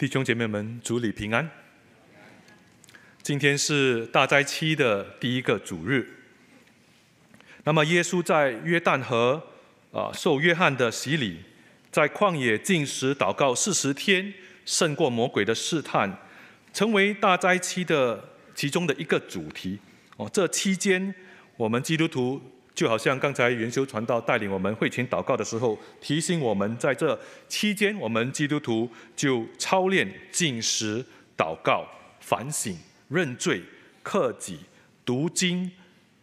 弟兄姐妹们，主你平安。今天是大灾期的第一个主日。那么，耶稣在约旦河啊受约翰的洗礼，在旷野禁食祷告四十天，胜过魔鬼的试探，成为大灾期的其中的一个主题。哦，这期间我们基督徒。就好像刚才元修传道带领我们会群祷告的时候，提醒我们在这期间，我们基督徒就操练禁食、祷告、反省、认罪、克己、读经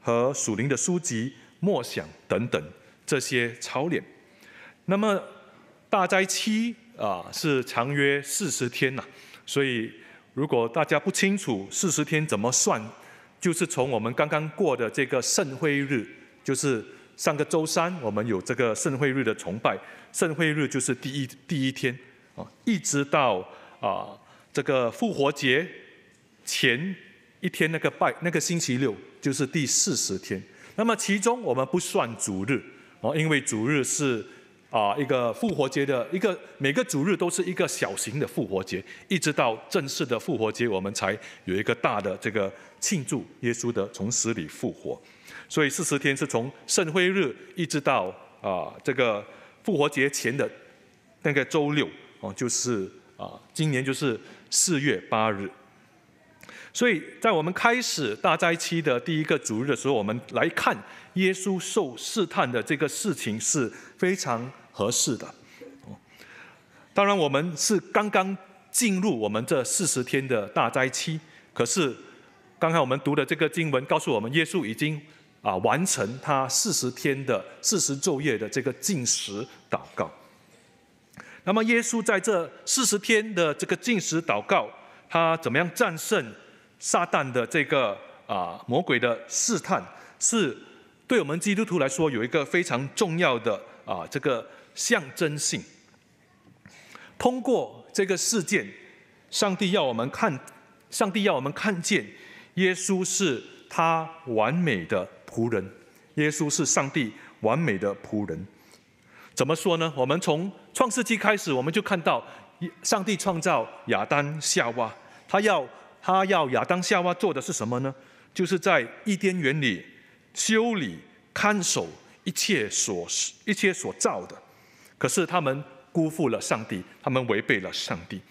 和属灵的书籍默想等等这些操练。那么大灾期啊是长约四十天呐，所以如果大家不清楚四十天怎么算，就是从我们刚刚过的这个圣会日。就是上个周三，我们有这个圣会日的崇拜，圣会日就是第一第一天，啊，一直到啊这个复活节前一天那个拜那个星期六就是第四十天。那么其中我们不算主日，啊，因为主日是。啊，一个复活节的一个每个主日都是一个小型的复活节，一直到正式的复活节，我们才有一个大的这个庆祝耶稣的从死里复活。所以四十天是从圣辉日一直到啊这个复活节前的那个周六哦，就是啊今年就是四月八日。所以在我们开始大灾期的第一个主日的时候，我们来看耶稣受试探的这个事情是非常合适的。当然，我们是刚刚进入我们这四十天的大灾期，可是刚才我们读的这个经文告诉我们，耶稣已经啊完成他四十天的四十昼夜的这个进食祷告。那么，耶稣在这四十天的这个进食祷告，他怎么样战胜？撒旦的这个啊魔鬼的试探，是对我们基督徒来说有一个非常重要的啊这个象征性。通过这个事件，上帝要我们看，上帝要我们看见，耶稣是他完美的仆人，耶稣是上帝完美的仆人。怎么说呢？我们从创世纪开始，我们就看到上帝创造亚当夏娃，他要。他要亚当夏娃做的是什么呢？就是在伊甸园里修理、看守一切所一切所造的。可是他们辜负了上帝，他们违背了上帝。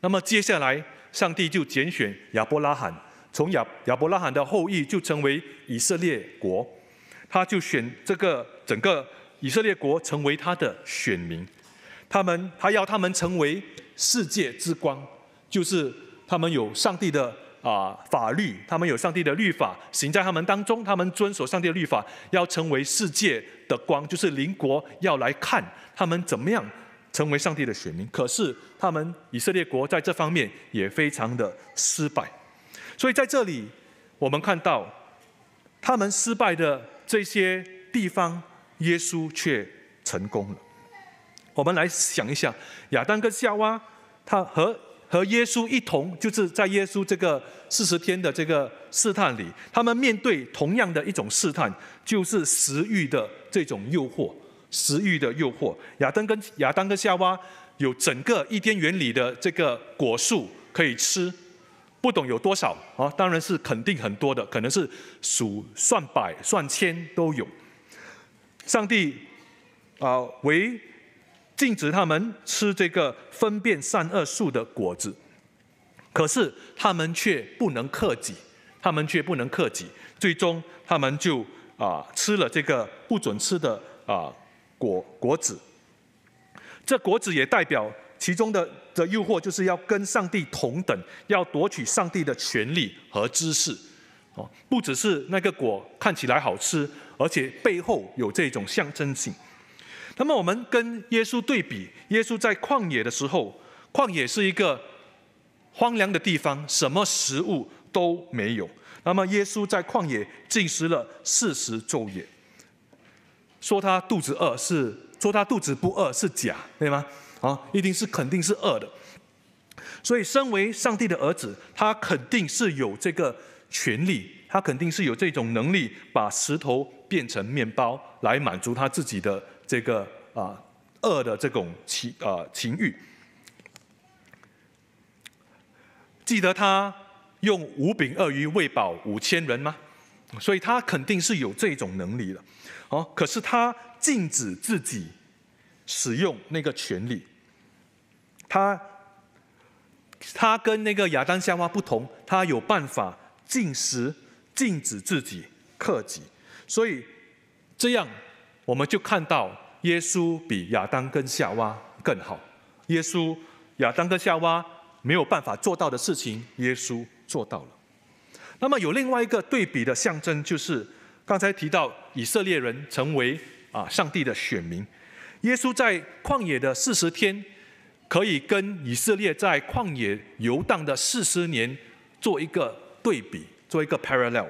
那么接下来，上帝就拣选亚伯拉罕，从亚亚伯拉罕的后裔就成为以色列国。他就选这个整个以色列国成为他的选民。他们，他要他们成为世界之光，就是。他们有上帝的啊法律，他们有上帝的律法，行在他们当中，他们遵守上帝的律法，要成为世界的光，就是邻国要来看他们怎么样成为上帝的选民。可是他们以色列国在这方面也非常的失败，所以在这里我们看到他们失败的这些地方，耶稣却成功了。我们来想一想，亚当跟夏娃，他和。和耶稣一同，就是在耶稣这个四十天的这个试探里，他们面对同样的一种试探，就是食欲的这种诱惑，食欲的诱惑。亚当跟亚当跟夏娃有整个伊甸园里的这个果树可以吃，不懂有多少啊？当然是肯定很多的，可能是数算百、算千都有。上帝啊，喂！禁止他们吃这个分辨善恶树的果子，可是他们却不能克己，他们却不能克己，最终他们就啊吃了这个不准吃的啊果果子。这果子也代表其中的的诱惑，就是要跟上帝同等，要夺取上帝的权利和知识。哦，不只是那个果看起来好吃，而且背后有这种象征性。那么我们跟耶稣对比，耶稣在旷野的时候，旷野是一个荒凉的地方，什么食物都没有。那么耶稣在旷野进食了四十昼夜，说他肚子饿是说他肚子不饿是假，对吗？啊，一定是肯定是饿的。所以身为上帝的儿子，他肯定是有这个权利，他肯定是有这种能力，把石头变成面包来满足他自己的。这个啊，恶的这种情啊情欲，记得他用五饼二鱼喂饱五千人吗？所以他肯定是有这种能力的。哦，可是他禁止自己使用那个权利。他他跟那个亚当夏娃不同，他有办法禁食，禁止自己克己，所以这样我们就看到。耶稣比亚当跟夏娃更好。耶稣、亚当跟夏娃没有办法做到的事情，耶稣做到了。那么有另外一个对比的象征，就是刚才提到以色列人成为啊上帝的选民，耶稣在旷野的四十天，可以跟以色列在旷野游荡的四十年做一个对比，做一个 parallel。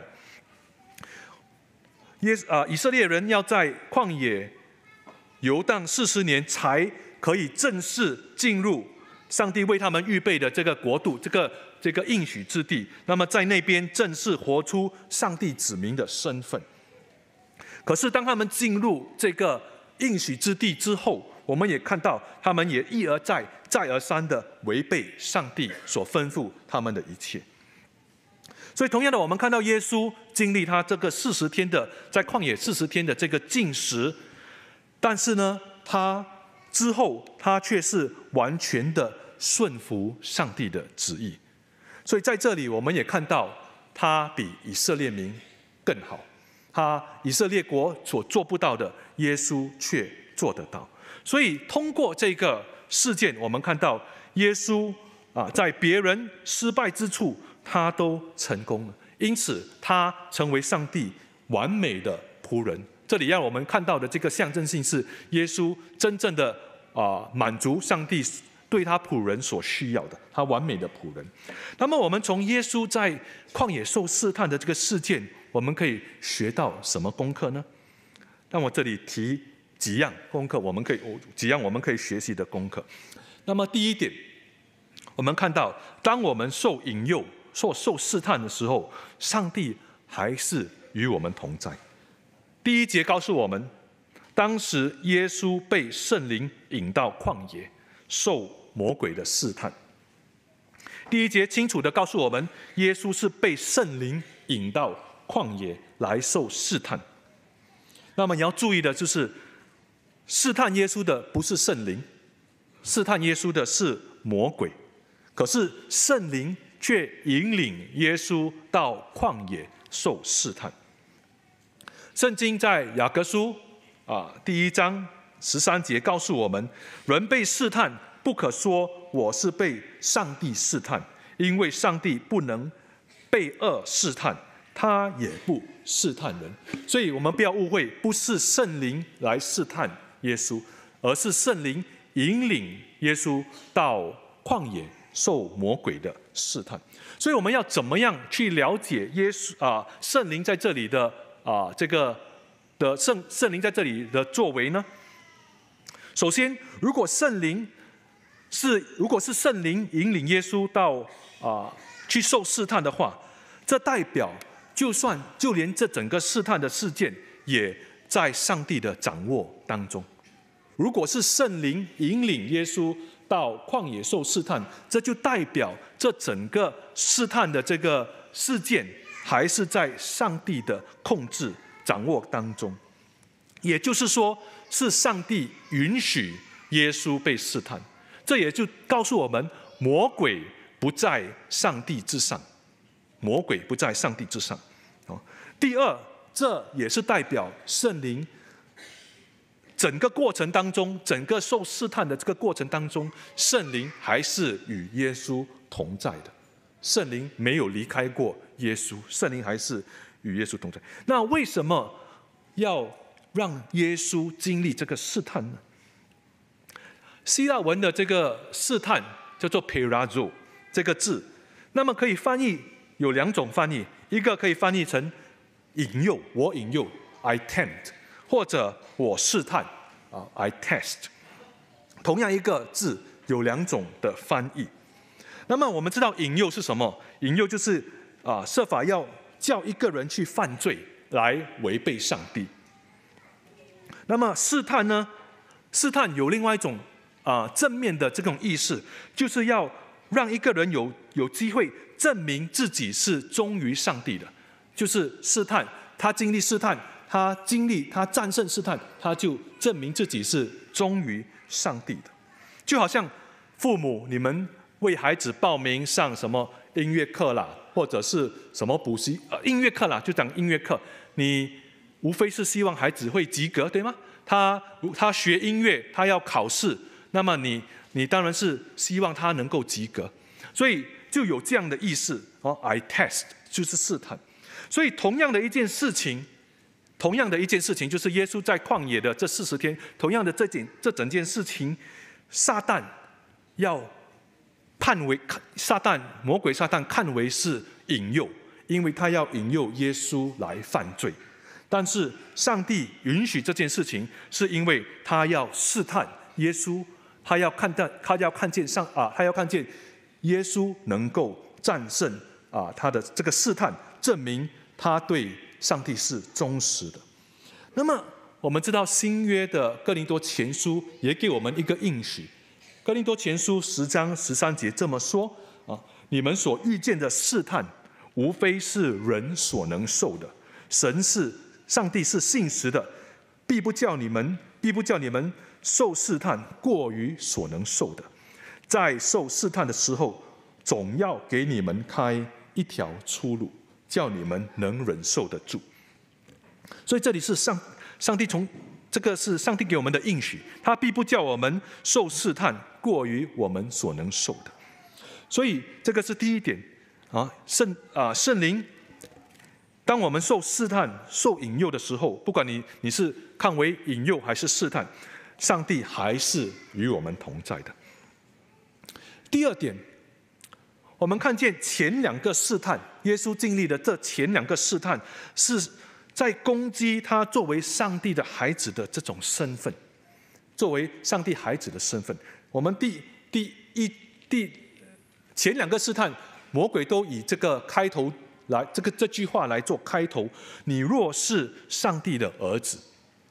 耶啊，以色列人要在旷野。游荡四十年，才可以正式进入上帝为他们预备的这个国度，这个这个应许之地。那么在那边正式活出上帝子民的身份。可是当他们进入这个应许之地之后，我们也看到他们也一而再、再而三的违背上帝所吩咐他们的一切。所以同样的，我们看到耶稣经历他这个四十天的在旷野四十天的这个进食。但是呢，他之后他却是完全的顺服上帝的旨意，所以在这里我们也看到他比以色列民更好，他以色列国所做不到的，耶稣却做得到。所以通过这个事件，我们看到耶稣啊，在别人失败之处，他都成功了，因此他成为上帝完美的仆人。这里让我们看到的这个象征性是耶稣真正的啊满足上帝对他仆人所需要的，他完美的仆人。那么我们从耶稣在旷野受试探的这个事件，我们可以学到什么功课呢？那我这里提几样功课，我们可以几样我们可以学习的功课。那么第一点，我们看到，当我们受引诱、受受试探的时候，上帝还是与我们同在。第一节告诉我们，当时耶稣被圣灵引到旷野，受魔鬼的试探。第一节清楚的告诉我们，耶稣是被圣灵引到旷野来受试探。那么你要注意的就是，试探耶稣的不是圣灵，试探耶稣的是魔鬼。可是圣灵却引领耶稣到旷野受试探。圣经在雅各书啊第一章十三节告诉我们：人被试探，不可说我是被上帝试探，因为上帝不能被恶试探，他也不试探人。所以，我们不要误会，不是圣灵来试探耶稣，而是圣灵引领耶稣到旷野受魔鬼的试探。所以，我们要怎么样去了解耶稣啊？圣灵在这里的。啊，这个的圣圣灵在这里的作为呢？首先，如果圣灵是如果是圣灵引领耶稣到啊去受试探的话，这代表就算就连这整个试探的事件也在上帝的掌握当中。如果是圣灵引领耶稣到旷野受试探，这就代表这整个试探的这个事件。还是在上帝的控制、掌握当中，也就是说，是上帝允许耶稣被试探。这也就告诉我们，魔鬼不在上帝之上，魔鬼不在上帝之上。哦，第二，这也是代表圣灵整个过程当中，整个受试探的这个过程当中，圣灵还是与耶稣同在的。圣灵没有离开过耶稣，圣灵还是与耶稣同在。那为什么要让耶稣经历这个试探呢？希腊文的这个试探叫做 p e r a z o 这个字，那么可以翻译有两种翻译，一个可以翻译成引诱，我引诱，I tempt，或者我试探，啊，I test。同样一个字有两种的翻译。那么我们知道引诱是什么？引诱就是啊，设法要叫一个人去犯罪，来违背上帝。那么试探呢？试探有另外一种啊正面的这种意识，就是要让一个人有有机会证明自己是忠于上帝的。就是试探他经历试探，他经历他战胜试探，他就证明自己是忠于上帝的。就好像父母，你们。为孩子报名上什么音乐课啦，或者是什么补习呃音乐课啦，就讲音乐课，你无非是希望孩子会及格，对吗？他他学音乐，他要考试，那么你你当然是希望他能够及格，所以就有这样的意思哦。I test 就是试探，所以同样的一件事情，同样的一件事情就是耶稣在旷野的这四十天，同样的这件这整件事情，撒旦要。看为撒旦魔鬼撒旦看为是引诱，因为他要引诱耶稣来犯罪。但是上帝允许这件事情，是因为他要试探耶稣，他要看到他要看见上啊，他要看见耶稣能够战胜啊他的这个试探，证明他对上帝是忠实的。那么我们知道新约的哥林多前书也给我们一个应许。哥林多前书十章十三节这么说啊：“你们所遇见的试探，无非是人所能受的。神是上帝是信实的，必不叫你们必不叫你们受试探过于所能受的。在受试探的时候，总要给你们开一条出路，叫你们能忍受得住。”所以这里是上上帝从。这个是上帝给我们的应许，他必不叫我们受试探过于我们所能受的。所以，这个是第一点啊，圣啊，圣灵。当我们受试探、受引诱的时候，不管你你是看为引诱还是试探，上帝还是与我们同在的。第二点，我们看见前两个试探，耶稣经历的这前两个试探是。在攻击他作为上帝的孩子的这种身份，作为上帝孩子的身份。我们第第一第前两个试探，魔鬼都以这个开头来，这个这句话来做开头。你若是上帝的儿子，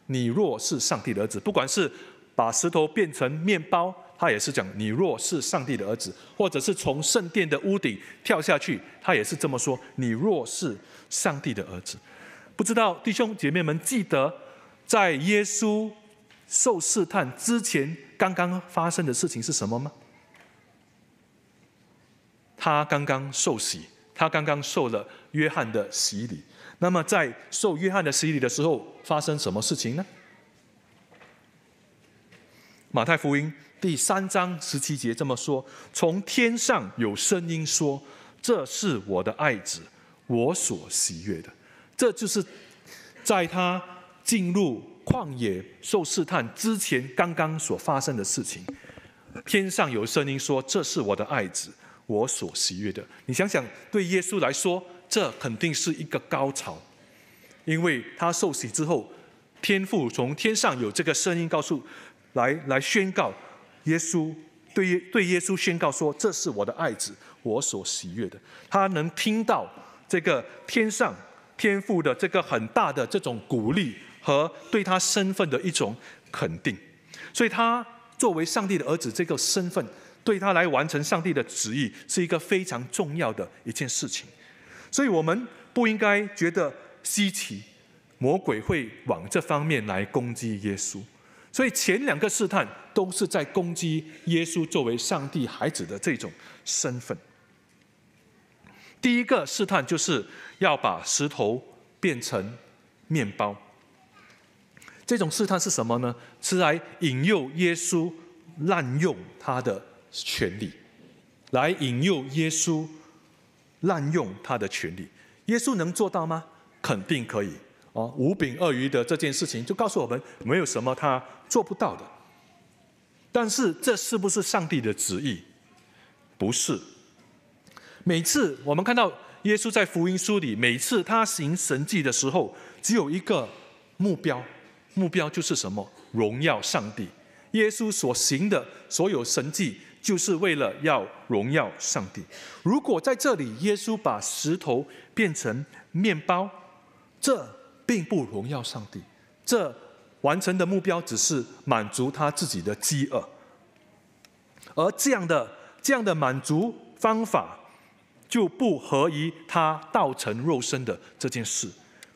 你若是上帝的儿子，不管是把石头变成面包，他也是讲你若是上帝的儿子；或者是从圣殿的屋顶跳下去，他也是这么说：你若是上帝的儿子。不知道弟兄姐妹们记得，在耶稣受试探之前，刚刚发生的事情是什么吗？他刚刚受洗，他刚刚受了约翰的洗礼。那么，在受约翰的洗礼的时候，发生什么事情呢？马太福音第三章十七节这么说：“从天上有声音说，这是我的爱子，我所喜悦的。”这就是在他进入旷野受试探之前，刚刚所发生的事情。天上有声音说：“这是我的爱子，我所喜悦的。”你想想，对耶稣来说，这肯定是一个高潮，因为他受洗之后，天父从天上有这个声音告诉，来来宣告耶稣对耶对耶稣宣告说：“这是我的爱子，我所喜悦的。”他能听到这个天上。天赋的这个很大的这种鼓励和对他身份的一种肯定，所以他作为上帝的儿子这个身份，对他来完成上帝的旨意是一个非常重要的一件事情，所以我们不应该觉得稀奇，魔鬼会往这方面来攻击耶稣，所以前两个试探都是在攻击耶稣作为上帝孩子的这种身份。第一个试探就是要把石头变成面包。这种试探是什么呢？是来引诱耶稣滥用他的权利，来引诱耶稣滥用他的权利。耶稣能做到吗？肯定可以。哦，五饼二鱼的这件事情就告诉我们，没有什么他做不到的。但是这是不是上帝的旨意？不是。每次我们看到耶稣在福音书里，每次他行神迹的时候，只有一个目标，目标就是什么？荣耀上帝。耶稣所行的所有神迹，就是为了要荣耀上帝。如果在这里，耶稣把石头变成面包，这并不荣耀上帝，这完成的目标只是满足他自己的饥饿，而这样的这样的满足方法。就不合宜他道成肉身的这件事，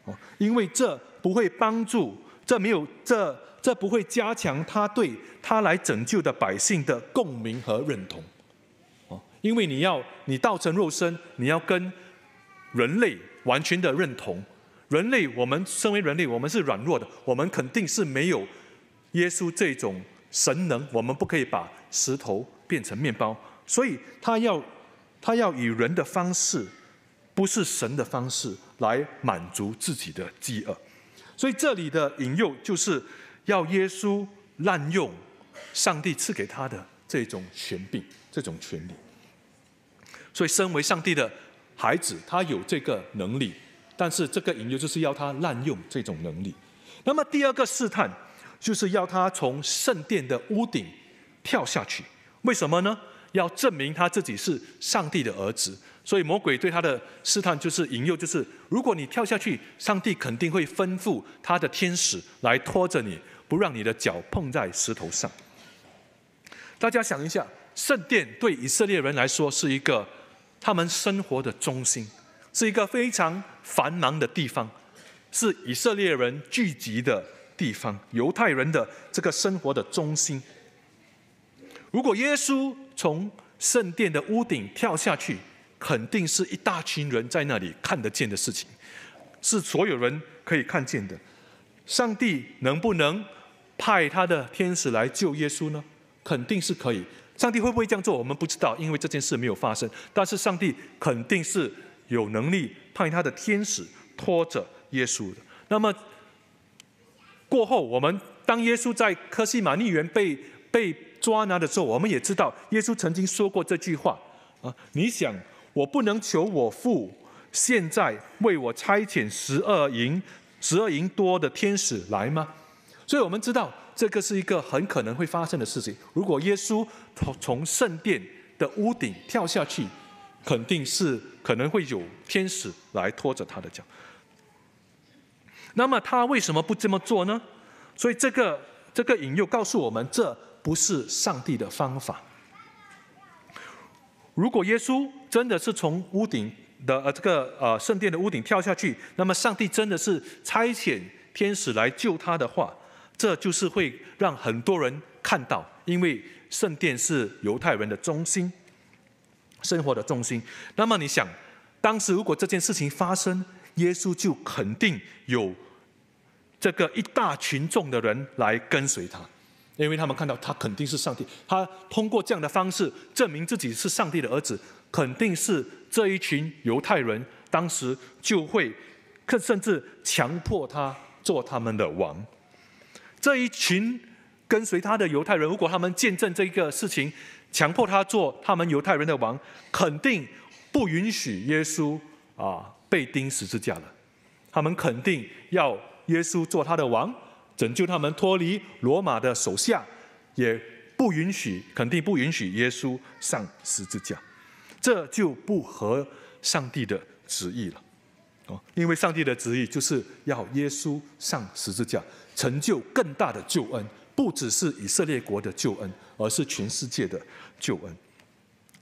哦，因为这不会帮助，这没有这这不会加强他对他来拯救的百姓的共鸣和认同，哦，因为你要你道成肉身，你要跟人类完全的认同。人类，我们身为人类，我们是软弱的，我们肯定是没有耶稣这种神能，我们不可以把石头变成面包，所以他要。他要以人的方式，不是神的方式来满足自己的饥饿，所以这里的引诱就是要耶稣滥用上帝赐给他的这种权柄、这种权利。所以，身为上帝的孩子，他有这个能力，但是这个引诱就是要他滥用这种能力。那么，第二个试探就是要他从圣殿的屋顶跳下去，为什么呢？要证明他自己是上帝的儿子，所以魔鬼对他的试探就是引诱，就是如果你跳下去，上帝肯定会吩咐他的天使来拖着你，不让你的脚碰在石头上。大家想一下，圣殿对以色列人来说是一个他们生活的中心，是一个非常繁忙的地方，是以色列人聚集的地方，犹太人的这个生活的中心。如果耶稣从圣殿的屋顶跳下去，肯定是一大群人在那里看得见的事情，是所有人可以看见的。上帝能不能派他的天使来救耶稣呢？肯定是可以。上帝会不会这样做？我们不知道，因为这件事没有发生。但是上帝肯定是有能力派他的天使拖着耶稣的。那么过后，我们当耶稣在科西马丽园被被。抓拿的时候，我们也知道耶稣曾经说过这句话啊！你想，我不能求我父现在为我差遣十二营、十二营多的天使来吗？所以，我们知道这个是一个很可能会发生的事情。如果耶稣从圣殿的屋顶跳下去，肯定是可能会有天使来拖着他的脚。那么，他为什么不这么做呢？所以，这个这个引诱告诉我们这。不是上帝的方法。如果耶稣真的是从屋顶的呃这个呃圣殿的屋顶跳下去，那么上帝真的是差遣天使来救他的话，这就是会让很多人看到，因为圣殿是犹太人的中心，生活的中心。那么你想，当时如果这件事情发生，耶稣就肯定有这个一大群众的人来跟随他。因为他们看到他肯定是上帝，他通过这样的方式证明自己是上帝的儿子，肯定是这一群犹太人当时就会，更甚至强迫他做他们的王。这一群跟随他的犹太人，如果他们见证这个事情，强迫他做他们犹太人的王，肯定不允许耶稣啊被钉十字架了。他们肯定要耶稣做他的王。拯救他们脱离罗马的手下，也不允许，肯定不允许耶稣上十字架，这就不合上帝的旨意了，哦，因为上帝的旨意就是要耶稣上十字架，成就更大的救恩，不只是以色列国的救恩，而是全世界的救恩。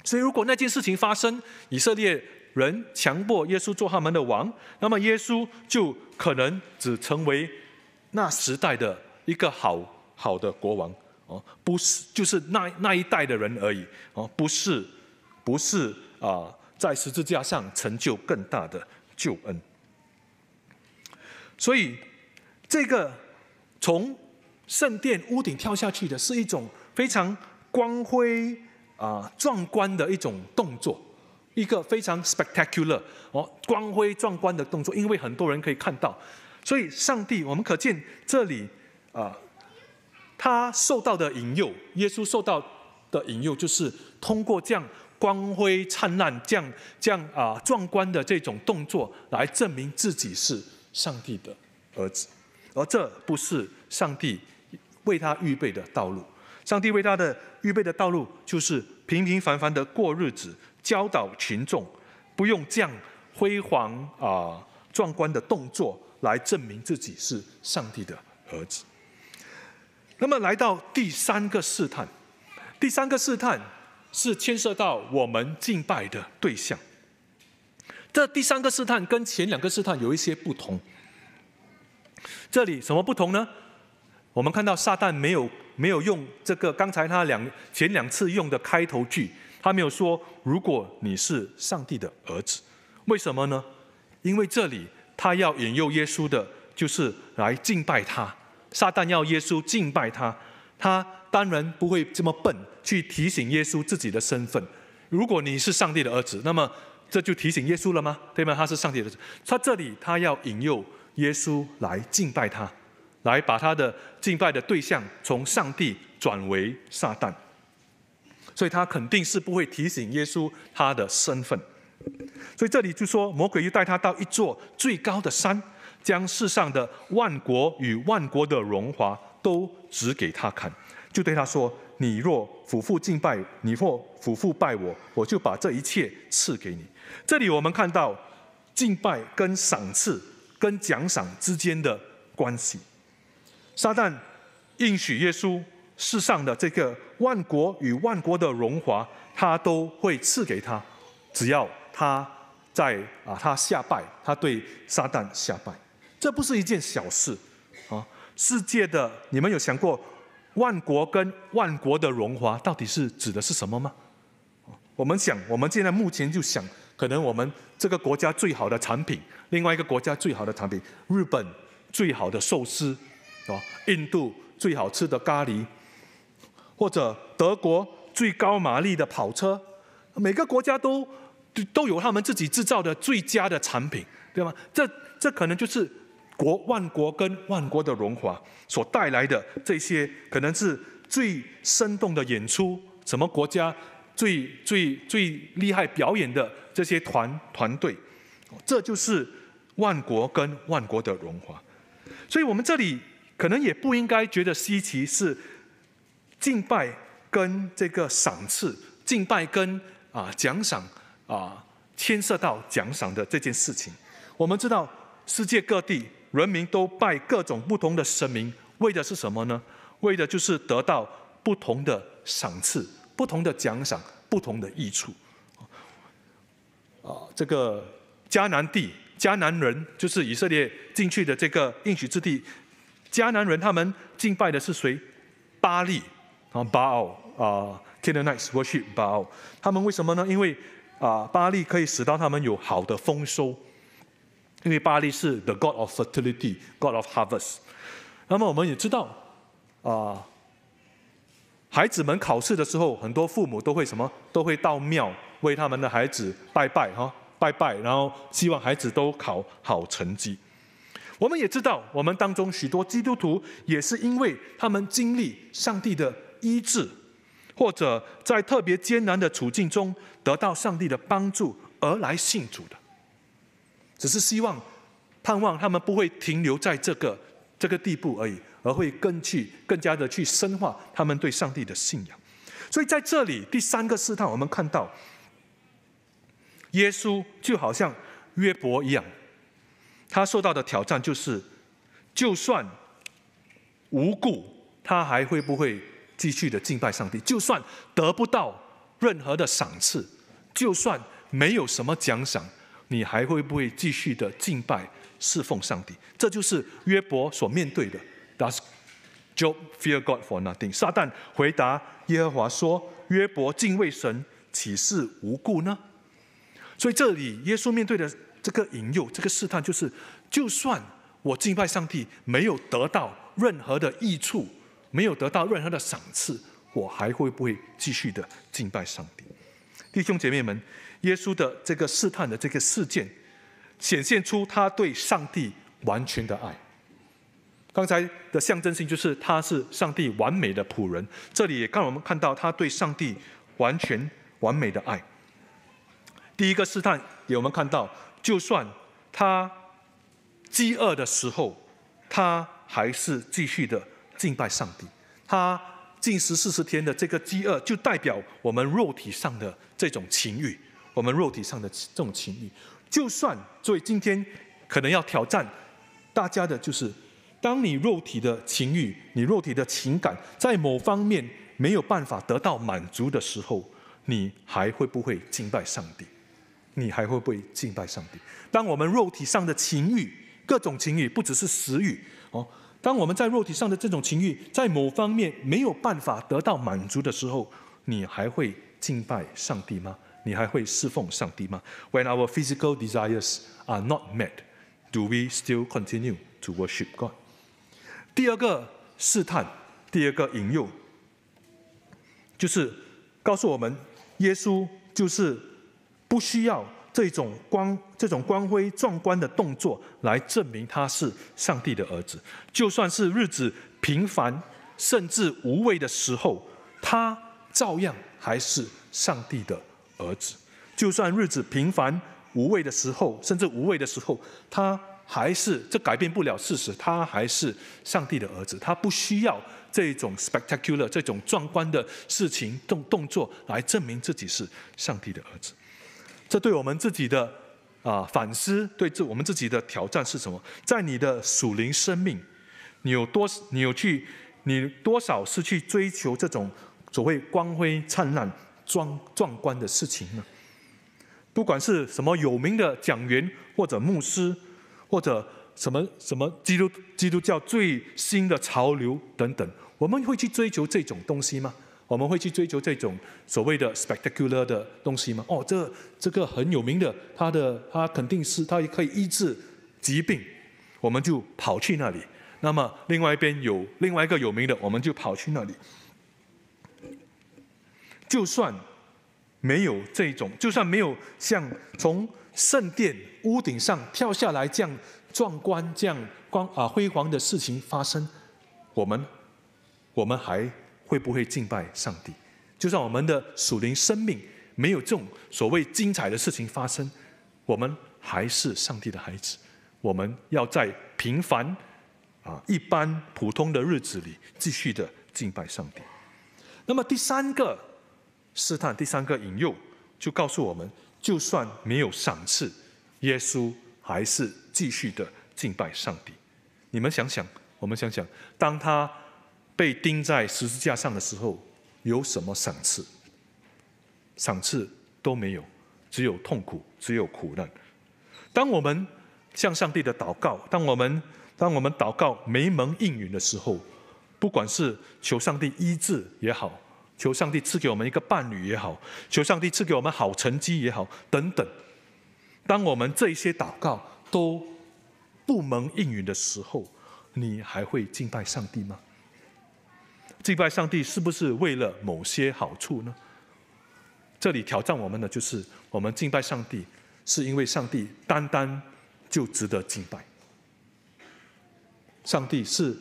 所以，如果那件事情发生，以色列人强迫耶稣做他们的王，那么耶稣就可能只成为。那时代的一个好好的国王，哦，不是，就是那那一代的人而已，哦，不是，不是啊，在十字架上成就更大的救恩。所以，这个从圣殿屋顶跳下去的，是一种非常光辉啊壮观的一种动作，一个非常 spectacular 哦，光辉壮观的动作，因为很多人可以看到。所以，上帝，我们可见这里啊，他受到的引诱，耶稣受到的引诱，就是通过这样光辉灿烂、这样这样啊壮观的这种动作，来证明自己是上帝的儿子。而这不是上帝为他预备的道路。上帝为他的预备的道路，就是平平凡凡的过日子，教导群众，不用这样辉煌啊壮观的动作。来证明自己是上帝的儿子。那么，来到第三个试探，第三个试探是牵涉到我们敬拜的对象。这第三个试探跟前两个试探有一些不同。这里什么不同呢？我们看到撒旦没有没有用这个刚才他两前两次用的开头句，他没有说“如果你是上帝的儿子”，为什么呢？因为这里。他要引诱耶稣的，就是来敬拜他。撒旦要耶稣敬拜他，他当然不会这么笨，去提醒耶稣自己的身份。如果你是上帝的儿子，那么这就提醒耶稣了吗？对吗？他是上帝的儿子。他这里他要引诱耶稣来敬拜他，来把他的敬拜的对象从上帝转为撒旦，所以他肯定是不会提醒耶稣他的身份。所以这里就说，魔鬼又带他到一座最高的山，将世上的万国与万国的荣华都指给他看，就对他说：“你若俯伏敬拜，你若俯伏拜我，我就把这一切赐给你。”这里我们看到敬拜跟赏赐、跟奖赏之间的关系。撒旦应许耶稣，世上的这个万国与万国的荣华，他都会赐给他，只要。他在啊，他下拜，他对撒旦下拜，这不是一件小事啊。世界的，你们有想过万国跟万国的荣华到底是指的是什么吗？我们想，我们现在目前就想，可能我们这个国家最好的产品，另外一个国家最好的产品，日本最好的寿司，是吧？印度最好吃的咖喱，或者德国最高马力的跑车，每个国家都。都有他们自己制造的最佳的产品，对吗？这这可能就是国万国跟万国的荣华所带来的这些，可能是最生动的演出。什么国家最最最厉害表演的这些团团队，这就是万国跟万国的荣华。所以，我们这里可能也不应该觉得稀奇，是敬拜跟这个赏赐，敬拜跟啊奖赏。啊，牵涉到奖赏的这件事情，我们知道世界各地人民都拜各种不同的神明，为的是什么呢？为的就是得到不同的赏赐、不同的奖赏、不同的益处。啊，这个迦南地迦南人就是以色列进去的这个应许之地，迦南人他们敬拜的是谁？巴利啊，巴奥啊 k i d o n i c e worship 他们为什么呢？因为啊，巴利可以使到他们有好的丰收，因为巴利是 the god of fertility, god of harvest。那么我们也知道，啊，孩子们考试的时候，很多父母都会什么，都会到庙为他们的孩子拜拜哈，拜拜，然后希望孩子都考好成绩。我们也知道，我们当中许多基督徒也是因为他们经历上帝的医治。或者在特别艰难的处境中得到上帝的帮助而来信主的，只是希望、盼望他们不会停留在这个、这个地步而已，而会更去、更加的去深化他们对上帝的信仰。所以在这里第三个试探，我们看到耶稣就好像约伯一样，他受到的挑战就是，就算无故，他还会不会？继续的敬拜上帝，就算得不到任何的赏赐，就算没有什么奖赏，你还会不会继续的敬拜侍奉上帝？这就是约伯所面对的。Does Job fear God for nothing？撒旦回答耶和华说：“约伯敬畏神，岂是无故呢？”所以这里耶稣面对的这个引诱、这个试探，就是：就算我敬拜上帝，没有得到任何的益处。没有得到任何的赏赐，我还会不会继续的敬拜上帝？弟兄姐妹们，耶稣的这个试探的这个事件，显现出他对上帝完全的爱。刚才的象征性就是他是上帝完美的仆人。这里也让我们看到他对上帝完全完美的爱。第一个试探，我们看到，就算他饥饿的时候，他还是继续的。敬拜上帝，他禁食四十天的这个饥饿，就代表我们肉体上的这种情欲，我们肉体上的这种情欲。就算作为今天可能要挑战大家的，就是当你肉体的情欲、你肉体的情感在某方面没有办法得到满足的时候，你还会不会敬拜上帝？你还会不会敬拜上帝？当我们肉体上的情欲、各种情欲，不只是食欲，哦。当我们在肉体上的这种情欲在某方面没有办法得到满足的时候，你还会敬拜上帝吗？你还会侍奉上帝吗？When our physical desires are not met, do we still continue to worship God？第二个试探，第二个引诱，就是告诉我们，耶稣就是不需要。这种光，这种光辉壮观的动作，来证明他是上帝的儿子。就算是日子平凡，甚至无畏的时候，他照样还是上帝的儿子。就算日子平凡、无畏的时候，甚至无畏的时候，他还是这改变不了事实，他还是上帝的儿子。他不需要这种 spectacular 这种壮观的事情动动作来证明自己是上帝的儿子。这对我们自己的啊反思，对自我们自己的挑战是什么？在你的属灵生命，你有多你有去你多少是去追求这种所谓光辉灿烂、壮壮观的事情呢？不管是什么有名的讲员，或者牧师，或者什么什么基督基督教最新的潮流等等，我们会去追求这种东西吗？我们会去追求这种所谓的 spectacular 的东西吗？哦，这这个很有名的，它的它肯定是它也可以医治疾病，我们就跑去那里。那么另外一边有另外一个有名的，我们就跑去那里。就算没有这种，就算没有像从圣殿屋顶上跳下来这样壮观、这样光啊辉煌的事情发生，我们我们还。会不会敬拜上帝？就算我们的属灵生命没有这种所谓精彩的事情发生，我们还是上帝的孩子。我们要在平凡、啊一般普通的日子里，继续的敬拜上帝。那么第三个试探，第三个引诱，就告诉我们，就算没有赏赐，耶稣还是继续的敬拜上帝。你们想想，我们想想，当他。被钉在十字架上的时候，有什么赏赐？赏赐都没有，只有痛苦，只有苦难。当我们向上帝的祷告，当我们当我们祷告没蒙应允的时候，不管是求上帝医治也好，求上帝赐给我们一个伴侣也好，求上帝赐给我们好成绩也好，等等。当我们这些祷告都不蒙应允的时候，你还会敬拜上帝吗？敬拜上帝是不是为了某些好处呢？这里挑战我们的就是：我们敬拜上帝，是因为上帝单单就值得敬拜。上帝是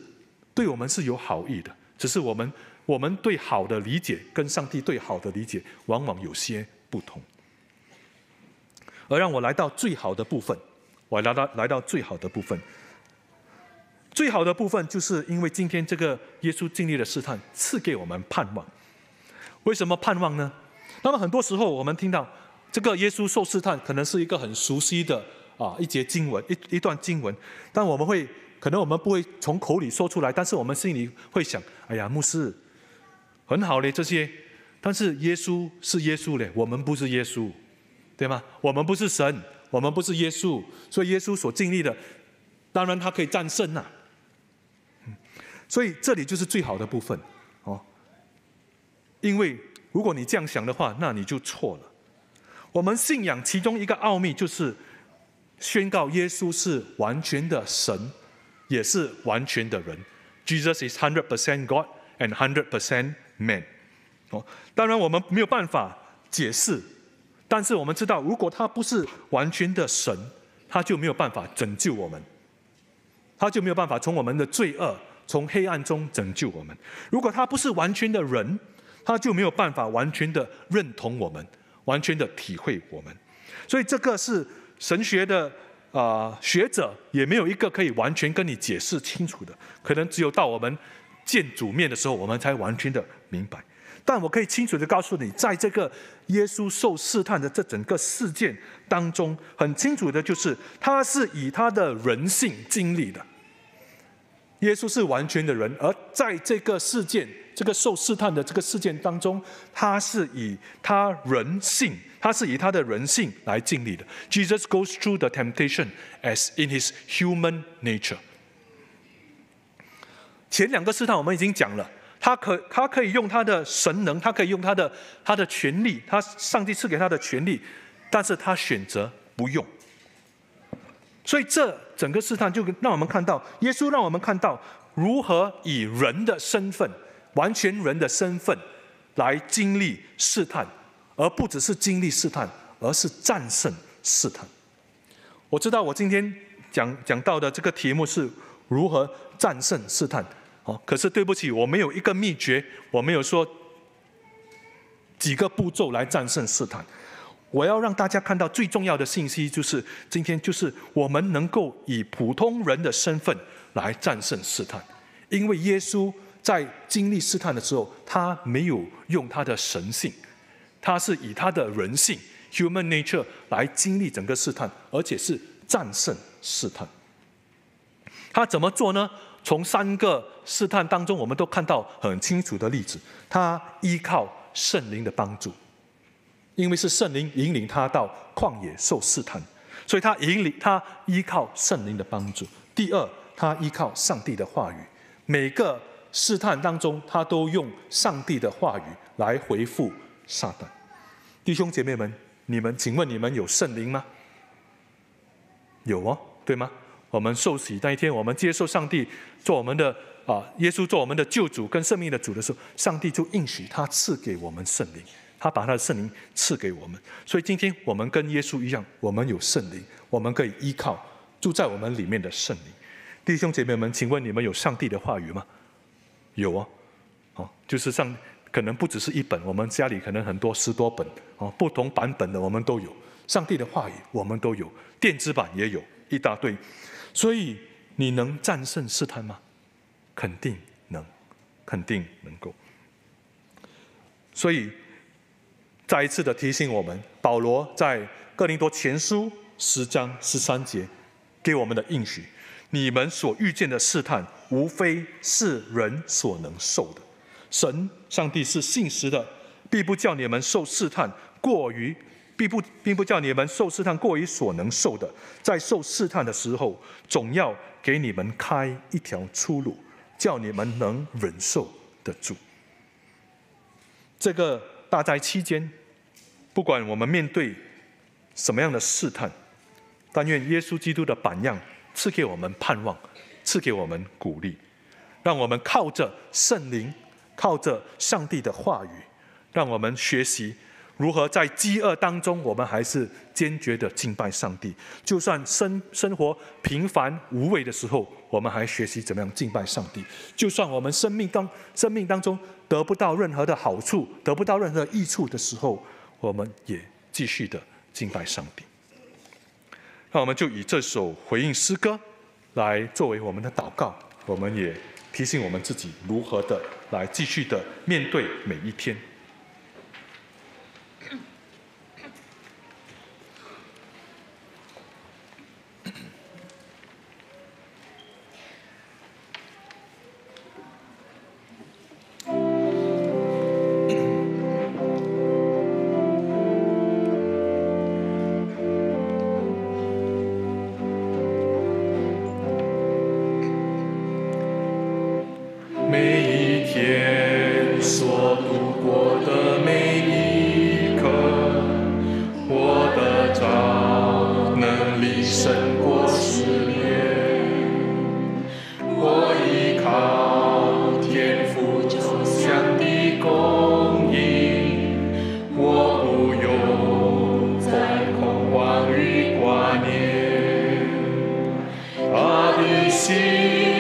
对我们是有好意的，只是我们我们对好的理解跟上帝对好的理解往往有些不同。而让我来到最好的部分，我来到来到最好的部分。最好的部分，就是因为今天这个耶稣经历的试探，赐给我们盼望。为什么盼望呢？那么很多时候，我们听到这个耶稣受试探，可能是一个很熟悉的啊一节经文一一段经文，但我们会可能我们不会从口里说出来，但是我们心里会想：哎呀，牧师，很好嘞这些，但是耶稣是耶稣嘞，我们不是耶稣，对吗？我们不是神，我们不是耶稣，所以耶稣所经历的，当然他可以战胜呐。所以这里就是最好的部分，哦。因为如果你这样想的话，那你就错了。我们信仰其中一个奥秘就是宣告耶稣是完全的神，也是完全的人。Jesus is hundred percent God and hundred percent man。哦，当然我们没有办法解释，但是我们知道，如果他不是完全的神，他就没有办法拯救我们，他就没有办法从我们的罪恶。从黑暗中拯救我们。如果他不是完全的人，他就没有办法完全的认同我们，完全的体会我们。所以这个是神学的啊，学者也没有一个可以完全跟你解释清楚的。可能只有到我们见主面的时候，我们才完全的明白。但我可以清楚的告诉你，在这个耶稣受试探的这整个事件当中，很清楚的就是他是以他的人性经历的。耶稣是完全的人，而在这个事件、这个受试探的这个事件当中，他是以他人性，他是以他的人性来尽力的。Jesus goes through the temptation as in his human nature。前两个试探我们已经讲了，他可他可以用他的神能，他可以用他的他的权力，他上帝赐给他的权力，但是他选择不用，所以这。整个试探就让我们看到，耶稣让我们看到如何以人的身份，完全人的身份来经历试探，而不只是经历试探，而是战胜试探。我知道我今天讲讲到的这个题目是如何战胜试探，好，可是对不起，我没有一个秘诀，我没有说几个步骤来战胜试探。我要让大家看到最重要的信息，就是今天就是我们能够以普通人的身份来战胜试探，因为耶稣在经历试探的时候，他没有用他的神性，他是以他的人性 （human nature） 来经历整个试探，而且是战胜试探。他怎么做呢？从三个试探当中，我们都看到很清楚的例子。他依靠圣灵的帮助。因为是圣灵引领他到旷野受试探，所以他引领他依靠圣灵的帮助。第二，他依靠上帝的话语。每个试探当中，他都用上帝的话语来回复撒旦。弟兄姐妹们，你们请问你们有圣灵吗？有哦，对吗？我们受洗那一天，我们接受上帝做我们的啊，耶稣做我们的救主跟生命的主的时候，上帝就应许他赐给我们圣灵。他把他的圣灵赐给我们，所以今天我们跟耶稣一样，我们有圣灵，我们可以依靠住在我们里面的圣灵。弟兄姐妹们，请问你们有上帝的话语吗？有啊，哦，就是上可能不只是一本，我们家里可能很多，十多本哦，不同版本的我们都有。上帝的话语我们都有，电子版也有一大堆。所以你能战胜试探吗？肯定能，肯定能够。所以。再一次的提醒我们，保罗在哥林多前书十章十三节给我们的应许：你们所遇见的试探，无非是人所能受的。神、上帝是信实的，必不叫你们受试探过于，并不，并不叫你们受试探过于所能受的。在受试探的时候，总要给你们开一条出路，叫你们能忍受得住。这个大灾期间。不管我们面对什么样的试探，但愿耶稣基督的榜样赐给我们盼望，赐给我们鼓励，让我们靠着圣灵，靠着上帝的话语，让我们学习如何在饥饿当中，我们还是坚决的敬拜上帝；就算生生活平凡无味的时候，我们还学习怎么样敬拜上帝；就算我们生命当生命当中得不到任何的好处，得不到任何益处的时候。我们也继续的敬拜上帝。那我们就以这首回应诗歌来作为我们的祷告。我们也提醒我们自己如何的来继续的面对每一天。you.